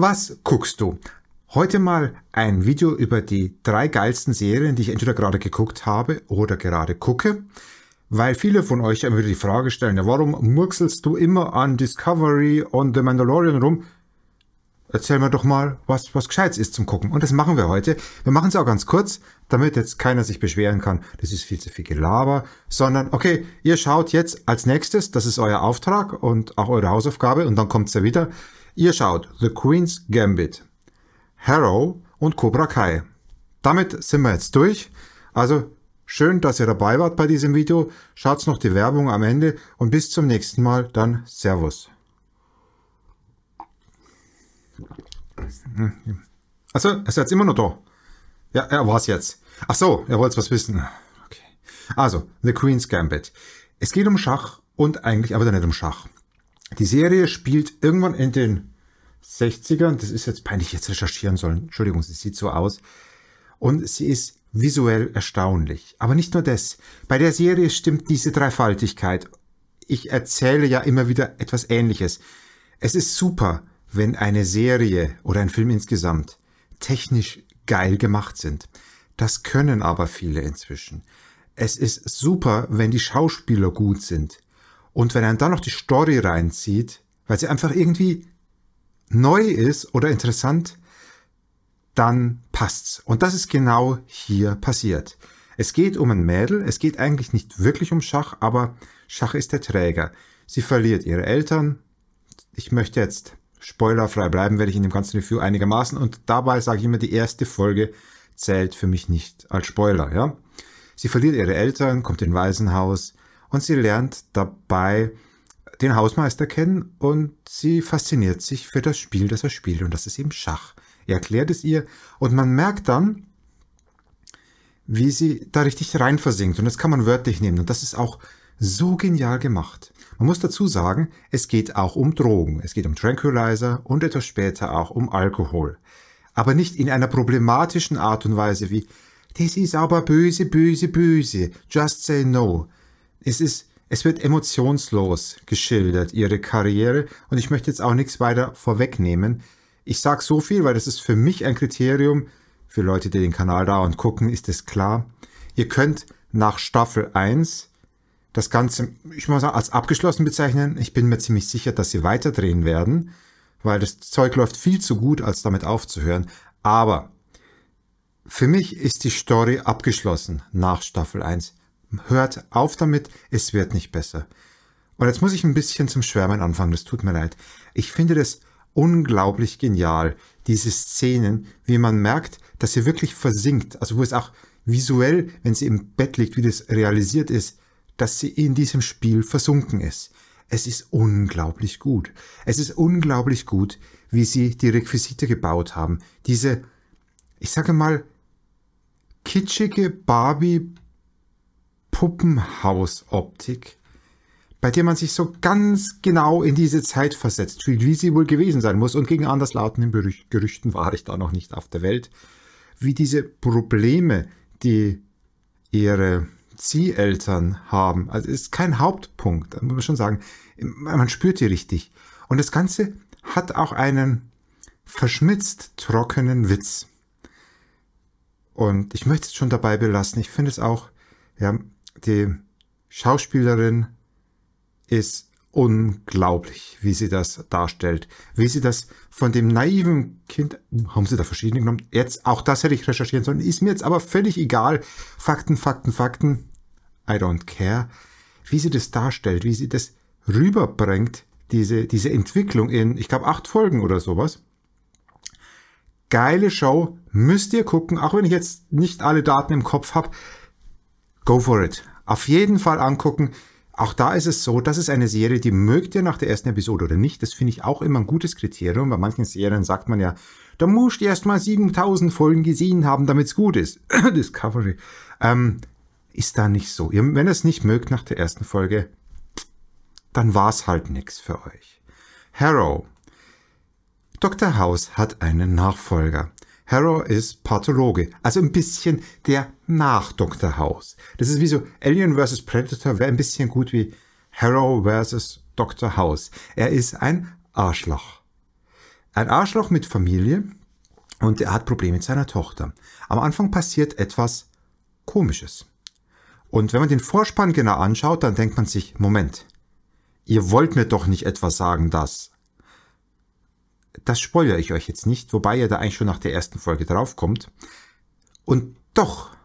Was guckst du? Heute mal ein Video über die drei geilsten Serien, die ich entweder gerade geguckt habe oder gerade gucke. Weil viele von euch immer wieder die Frage stellen, warum murkselst du immer an Discovery und The Mandalorian rum? Erzähl mir doch mal, was, was Gescheites ist zum Gucken. Und das machen wir heute. Wir machen es auch ganz kurz, damit jetzt keiner sich beschweren kann, das ist viel zu viel Gelaber, sondern, okay, ihr schaut jetzt als nächstes, das ist euer Auftrag und auch eure Hausaufgabe und dann kommt es ja wieder. Ihr schaut The Queen's Gambit, Harrow und Cobra Kai. Damit sind wir jetzt durch. Also schön, dass ihr dabei wart bei diesem Video. Schaut noch die Werbung am Ende und bis zum nächsten Mal. Dann Servus. Also, ist jetzt immer noch da. Ja, er war es jetzt. Ach so, er wollte was wissen. Okay. Also, The Queen's Gambit. Es geht um Schach und eigentlich aber nicht um Schach. Die Serie spielt irgendwann in den 60ern. Das ist jetzt peinlich, jetzt recherchieren sollen. Entschuldigung, sie sieht so aus. Und sie ist visuell erstaunlich. Aber nicht nur das. Bei der Serie stimmt diese Dreifaltigkeit. Ich erzähle ja immer wieder etwas Ähnliches. Es ist super, wenn eine Serie oder ein Film insgesamt technisch geil gemacht sind. Das können aber viele inzwischen. Es ist super, wenn die Schauspieler gut sind. Und wenn man dann noch die Story reinzieht, weil sie einfach irgendwie neu ist oder interessant, dann passt's. Und das ist genau hier passiert. Es geht um ein Mädel, es geht eigentlich nicht wirklich um Schach, aber Schach ist der Träger. Sie verliert ihre Eltern. Ich möchte jetzt spoilerfrei bleiben, werde ich in dem ganzen Review einigermaßen und dabei sage ich immer, die erste Folge zählt für mich nicht als Spoiler, ja? Sie verliert ihre Eltern, kommt in Waisenhaus, und sie lernt dabei den Hausmeister kennen und sie fasziniert sich für das Spiel, das er spielt und das ist eben Schach. Er erklärt es ihr und man merkt dann, wie sie da richtig reinversinkt und das kann man wörtlich nehmen und das ist auch so genial gemacht. Man muss dazu sagen, es geht auch um Drogen, es geht um Tranquilizer und etwas später auch um Alkohol. Aber nicht in einer problematischen Art und Weise wie, das ist aber böse, böse, böse, just say no, es ist, es wird emotionslos geschildert, ihre Karriere. Und ich möchte jetzt auch nichts weiter vorwegnehmen. Ich sage so viel, weil das ist für mich ein Kriterium. Für Leute, die den Kanal da und gucken, ist es klar. Ihr könnt nach Staffel 1 das Ganze, ich muss sagen, als abgeschlossen bezeichnen. Ich bin mir ziemlich sicher, dass sie weiterdrehen werden, weil das Zeug läuft viel zu gut, als damit aufzuhören. Aber für mich ist die Story abgeschlossen nach Staffel 1. Hört auf damit, es wird nicht besser. Und jetzt muss ich ein bisschen zum Schwärmen anfangen, das tut mir leid. Ich finde das unglaublich genial, diese Szenen, wie man merkt, dass sie wirklich versinkt, also wo es auch visuell, wenn sie im Bett liegt, wie das realisiert ist, dass sie in diesem Spiel versunken ist. Es ist unglaublich gut. Es ist unglaublich gut, wie sie die Requisite gebaut haben. Diese, ich sage mal, kitschige Barbie Puppenhausoptik, bei der man sich so ganz genau in diese Zeit versetzt fühlt, wie sie wohl gewesen sein muss. Und gegen anderslautenden Gerüchten war ich da noch nicht auf der Welt, wie diese Probleme, die ihre Zieheltern haben. Also ist kein Hauptpunkt, muss man schon sagen. Man spürt die richtig. Und das Ganze hat auch einen verschmitzt trockenen Witz. Und ich möchte es schon dabei belassen. Ich finde es auch, ja, die Schauspielerin ist unglaublich, wie sie das darstellt. Wie sie das von dem naiven Kind, haben sie da verschiedene genommen, jetzt, auch das hätte ich recherchieren sollen, ist mir jetzt aber völlig egal. Fakten, Fakten, Fakten, I don't care. Wie sie das darstellt, wie sie das rüberbringt, diese, diese Entwicklung in, ich glaube, acht Folgen oder sowas. Geile Show, müsst ihr gucken, auch wenn ich jetzt nicht alle Daten im Kopf habe go for it. Auf jeden Fall angucken. Auch da ist es so, das ist eine Serie, die mögt ihr nach der ersten Episode oder nicht. Das finde ich auch immer ein gutes Kriterium. Bei manchen Serien sagt man ja, da musst du erst mal 7000 Folgen gesehen haben, damit es gut ist. Discovery. Ähm, ist da nicht so. Ihr, wenn ihr es nicht mögt nach der ersten Folge, dann war es halt nichts für euch. Harrow. Dr. House hat einen Nachfolger. Harrow ist Pathologe, also ein bisschen der nach Dr. House. Das ist wie so Alien vs. Predator wäre ein bisschen gut wie Harrow vs. Dr. House. Er ist ein Arschloch. Ein Arschloch mit Familie und er hat Probleme mit seiner Tochter. Am Anfang passiert etwas Komisches. Und wenn man den Vorspann genau anschaut, dann denkt man sich, Moment, ihr wollt mir doch nicht etwas sagen, das das spoilere ich euch jetzt nicht, wobei ihr da eigentlich schon nach der ersten Folge draufkommt. Und doch,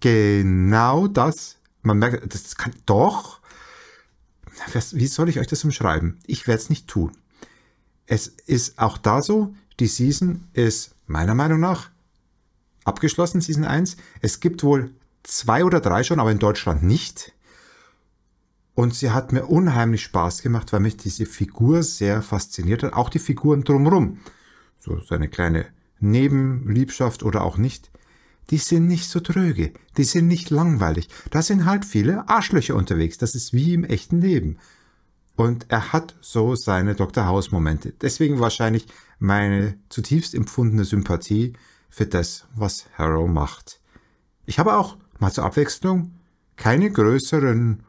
genau das, man merkt, das kann, doch, wie soll ich euch das umschreiben? Ich werde es nicht tun. Es ist auch da so, die Season ist meiner Meinung nach abgeschlossen, Season 1. Es gibt wohl zwei oder drei schon, aber in Deutschland nicht. Und sie hat mir unheimlich Spaß gemacht, weil mich diese Figur sehr fasziniert hat. Auch die Figuren drumherum. So, so eine kleine Nebenliebschaft oder auch nicht. Die sind nicht so tröge. Die sind nicht langweilig. Da sind halt viele Arschlöcher unterwegs. Das ist wie im echten Leben. Und er hat so seine Dr. House-Momente. Deswegen wahrscheinlich meine zutiefst empfundene Sympathie für das, was Harrow macht. Ich habe auch, mal zur Abwechslung, keine größeren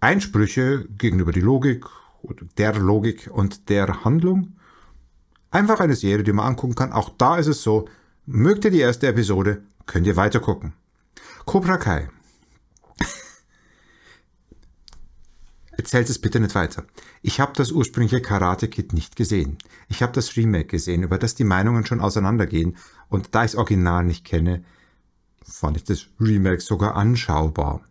Einsprüche gegenüber die Logik oder der Logik und der Handlung. Einfach eine Serie, die man angucken kann. Auch da ist es so, mögt ihr die erste Episode, könnt ihr weitergucken. Cobra Kai. Erzählt es bitte nicht weiter. Ich habe das ursprüngliche Karate Kid nicht gesehen. Ich habe das Remake gesehen, über das die Meinungen schon auseinandergehen. Und da ich das Original nicht kenne, fand ich das Remake sogar anschaubar.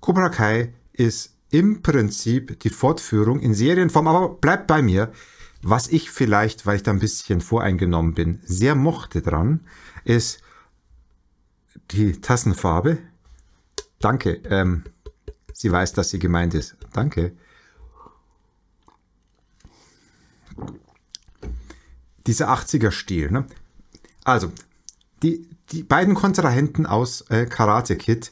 Cobra Kai ist im Prinzip die Fortführung in Serienform, aber bleibt bei mir. Was ich vielleicht, weil ich da ein bisschen voreingenommen bin, sehr mochte dran, ist die Tassenfarbe. Danke. Ähm, sie weiß, dass sie gemeint ist. Danke. Dieser 80er-Stil. Ne? Also, die, die beiden Kontrahenten aus äh, Karate Kid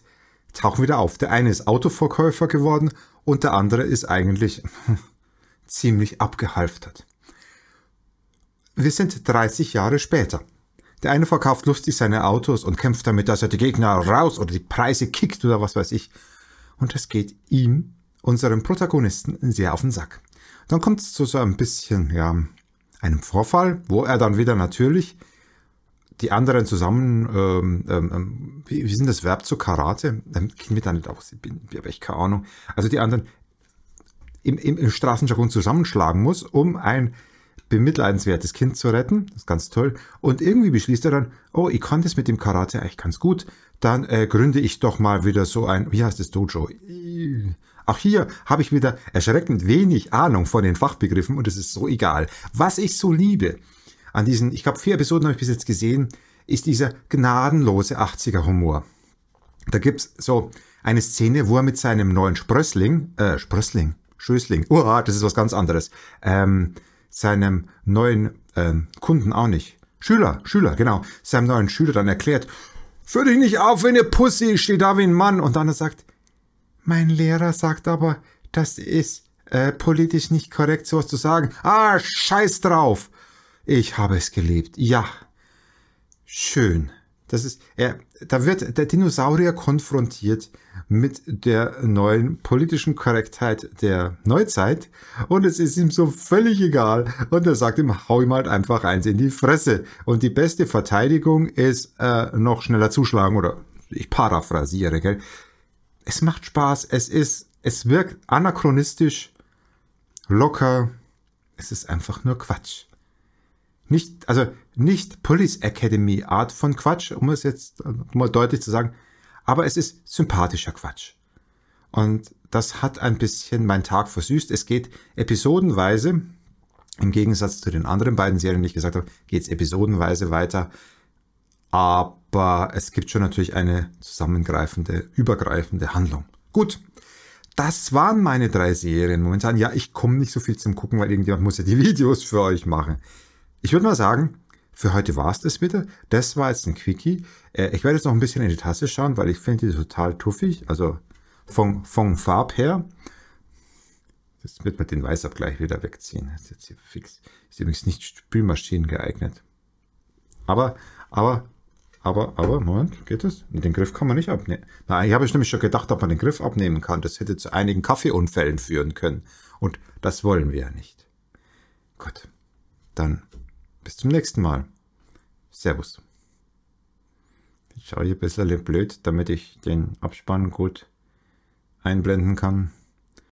tauchen wieder auf. Der eine ist Autoverkäufer geworden und der andere ist eigentlich ziemlich abgehalftert. Wir sind 30 Jahre später. Der eine verkauft lustig seine Autos und kämpft damit, dass er die Gegner raus oder die Preise kickt oder was weiß ich. Und das geht ihm, unserem Protagonisten, sehr auf den Sack. Dann kommt es zu so ein bisschen, ja, einem Vorfall, wo er dann wieder natürlich die anderen zusammen, ähm, ähm, ähm, wie, wie sind das Verb zu Karate? Ähm, Kenne mich da nicht aus, bin, habe echt keine Ahnung. Also die anderen im, im, im Straßenjargon zusammenschlagen muss, um ein bemitleidenswertes Kind zu retten. Das ist ganz toll. Und irgendwie beschließt er dann, oh, ich kann das mit dem Karate eigentlich ganz gut. Dann äh, gründe ich doch mal wieder so ein, wie heißt das Dojo? Auch hier habe ich wieder erschreckend wenig Ahnung von den Fachbegriffen und es ist so egal. Was ich so liebe, an diesen, ich glaube, vier Episoden habe ich bis jetzt gesehen, ist dieser gnadenlose 80er-Humor. Da gibt es so eine Szene, wo er mit seinem neuen Sprössling, äh, Sprössling, Schößling, uah, das ist was ganz anderes, ähm, seinem neuen ähm, Kunden auch nicht, Schüler, Schüler, genau, seinem neuen Schüler dann erklärt, Führ dich nicht auf wie eine Pussy, steh da wie ein Mann. Und dann er sagt, mein Lehrer sagt aber, das ist äh, politisch nicht korrekt, sowas zu sagen. Ah, scheiß drauf. Ich habe es gelebt. Ja. Schön. Das ist, er, da wird der Dinosaurier konfrontiert mit der neuen politischen Korrektheit der Neuzeit und es ist ihm so völlig egal und er sagt ihm, hau ihm halt einfach eins in die Fresse. Und die beste Verteidigung ist äh, noch schneller zuschlagen oder ich paraphrasiere, gell? Es macht Spaß, es ist, es wirkt anachronistisch, locker, es ist einfach nur Quatsch nicht, also nicht Police Academy Art von Quatsch, um es jetzt mal deutlich zu sagen, aber es ist sympathischer Quatsch. Und das hat ein bisschen meinen Tag versüßt. Es geht episodenweise, im Gegensatz zu den anderen beiden Serien, die ich gesagt habe, geht es episodenweise weiter. Aber es gibt schon natürlich eine zusammengreifende, übergreifende Handlung. Gut, das waren meine drei Serien momentan. Ja, ich komme nicht so viel zum Gucken, weil irgendjemand muss ja die Videos für euch machen. Ich würde mal sagen, für heute war es das wieder. Das war jetzt ein Quickie. Äh, ich werde jetzt noch ein bisschen in die Tasse schauen, weil ich finde die total tuffig. Also vom, vom Farb her. Jetzt wird man den Weißabgleich wieder wegziehen. Das ist jetzt hier fix. Ist übrigens nicht Spülmaschinen geeignet. Aber, aber, aber, aber, Moment, geht das? Den Griff kann man nicht abnehmen. Nein, ich habe nämlich schon gedacht, ob man den Griff abnehmen kann. Das hätte zu einigen Kaffeeunfällen führen können. Und das wollen wir ja nicht. Gut, dann bis zum nächsten Mal. Servus. Ich schaue hier ein bisschen blöd, damit ich den Abspann gut einblenden kann.